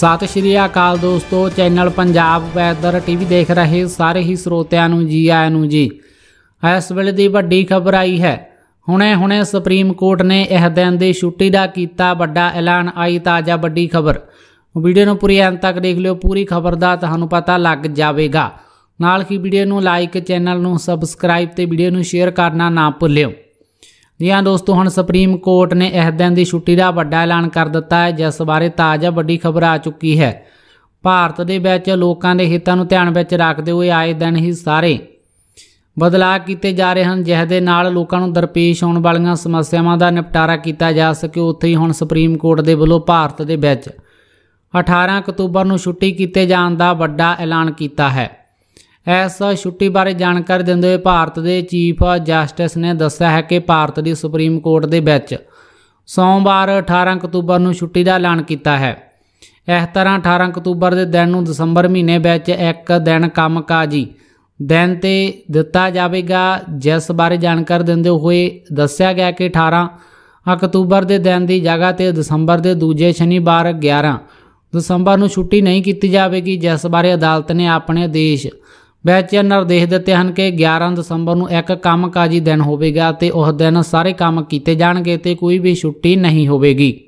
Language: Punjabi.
ਸਤਿ ਸ਼੍ਰੀ ਅਕਾਲ ਦੋਸਤੋ ਚੈਨਲ ਪੰਜਾਬ ਵੈਦਰ ਟੀਵੀ ਦੇਖ ਰਹੇ ਸਾਰੇ ਹੀ ਸਰੋਤਿਆਂ ਨੂੰ ਜੀ ਆਇਆਂ ਨੂੰ ਜੀ ਇਸ ਵੇਲੇ ਦੀ ਵੱਡੀ ਖਬਰ ਆਈ ਹੈ ਹੁਣੇ-ਹੁਣੇ ਸੁਪਰੀਮ ਕੋਰਟ ਨੇ ਇਹ ਦਿਨ ਦੀ ਛੁੱਟੀ ਦਾ ਕੀਤਾ ਵੱਡਾ ਐਲਾਨ ਆਈ ਤਾਜ਼ਾ ਵੱਡੀ ਖਬਰ ਵੀਡੀਓ ਨੂੰ ਪੂਰੀ ਅੰਤ ਤੱਕ ਦੇਖ ਲਿਓ ਪੂਰੀ ਖਬਰ ਦਾ ਤੁਹਾਨੂੰ ਪਤਾ ਲੱਗ ਜਾਵੇਗਾ ਨਾਲ ਹੀ ਵੀਡੀਓ ਨੂੰ ਲਾਈਕ ਚੈਨਲ ਨੂੰ ਸਬਸਕ੍ਰਾਈਬ ਤੇ ਵੀਡੀਓ ਨੂੰ ਸ਼ੇਅਰ ਕਰਨਾ ਨਾ ਭੁੱਲਿਓ ਜੀਆਂ ਦੋਸਤੋ ਹੁਣ ਸੁਪਰੀਮ ਕੋਰਟ ਨੇ ਇਹ ਦਿਨ ਦੀ ਛੁੱਟੀ ਦਾ ਵੱਡਾ ਐਲਾਨ ਕਰ ਦਿੱਤਾ ਹੈ ਜਿਸ ਬਾਰੇ ਤਾਜ਼ਾ ਵੱਡੀ ਖਬਰ ਆ ਚੁੱਕੀ ਹੈ ਭਾਰਤ ਦੇ ਵਿੱਚ ਲੋਕਾਂ ਦੇ ਹਿੱਤਾਂ ਨੂੰ ਧਿਆਨ ਵਿੱਚ ਰੱਖਦੇ ਹੋਏ ਆਏ ਦਿਨ ਹੀ ਸਾਰੇ ਬਦਲਾਅ ਕੀਤੇ ਜਾ ਰਹੇ ਹਨ ਜਿਸ ਦੇ ਨਾਲ ਲੋਕਾਂ ਨੂੰ ਦਰਪੇਸ਼ ਆਉਣ ਵਾਲੀਆਂ ਸਮੱਸਿਆਵਾਂ ਦਾ ਨਿਪਟਾਰਾ ਕੀਤਾ ਜਾ ਸਕੇ ਉੱਥੇ ਹੀ ਹੁਣ ਸੁਪਰੀਮ ਕੋਰਟ ਦੇ ਵੱਲੋਂ ਭਾਰਤ ਦੇ ਵਿੱਚ 18 ਅਕਤੂਬਰ ਨੂੰ ਛੁੱਟੀ ਕੀਤੇ ਜਾਣ ਦਾ ਵੱਡਾ ਐਲਾਨ ਕੀਤਾ ਹੈ ਇਸ ਛੁੱਟੀ ਬਾਰੇ ਜਾਣਕਾਰੀ ਦਿੰਦੇ ਹੋਏ ਭਾਰਤ ਦੇ ਚੀਫ ਜਸਟਿਸ ਨੇ ਦੱਸਿਆ ਹੈ ਕਿ ਭਾਰਤ ਦੀ ਸੁਪਰੀਮ ਕੋਰਟ ਦੇ ਵਿੱਚ ਸੋਮਵਾਰ 18 ਅਕਤੂਬਰ ਨੂੰ ਛੁੱਟੀ ਦਾ ਐਲਾਨ ਕੀਤਾ ਹੈ ਇਸ ਤਰ੍ਹਾਂ 18 ਅਕਤੂਬਰ ਦੇ ਦਿਨ ਨੂੰ ਦਸੰਬਰ ਮਹੀਨੇ ਵਿੱਚ ਇੱਕ ਦਿਨ ਕੰਮਕਾਜੀ ਦਿਨ ਤੇ ਦਿੱਤਾ ਜਾਵੇਗਾ ਜਿਸ ਬਾਰੇ ਜਾਣਕਾਰੀ ਦਿੰਦੇ ਹੋਏ ਦੱਸਿਆ ਗਿਆ ਕਿ 18 ਅਕਤੂਬਰ ਦੇ ਦਿਨ ਦੀ ਜਗ੍ਹਾ ਤੇ ਦਸੰਬਰ ਦੇ ਦੂਜੇ ਸ਼ਨੀਵਾਰ 11 ਦਸੰਬਰ ਨੂੰ ਛੁੱਟੀ ਨਹੀਂ ਕੀਤੀ ਜਾਵੇਗੀ ਜਿਸ ਬਾਰੇ ਅਦਾਲਤ ਨੇ ਆਪਣੇ ਆਦੇਸ਼ ਬੈਚਨਰ ਨਿਰਦੇਸ਼ ਦਿੱਤੇ ਹਨ ਕਿ 11 ਦਸੰਬਰ ਨੂੰ ਇੱਕ ਕੰਮਕਾਜੀ ਦਿਨ ਹੋਵੇਗਾ ਤੇ ਉਸ ਦਿਨ ਸਾਰੇ ਕੰਮ ਕੀਤੇ ਜਾਣਗੇ ਤੇ ਕੋਈ ਵੀ ਛੁੱਟੀ ਨਹੀਂ ਹੋਵੇਗੀ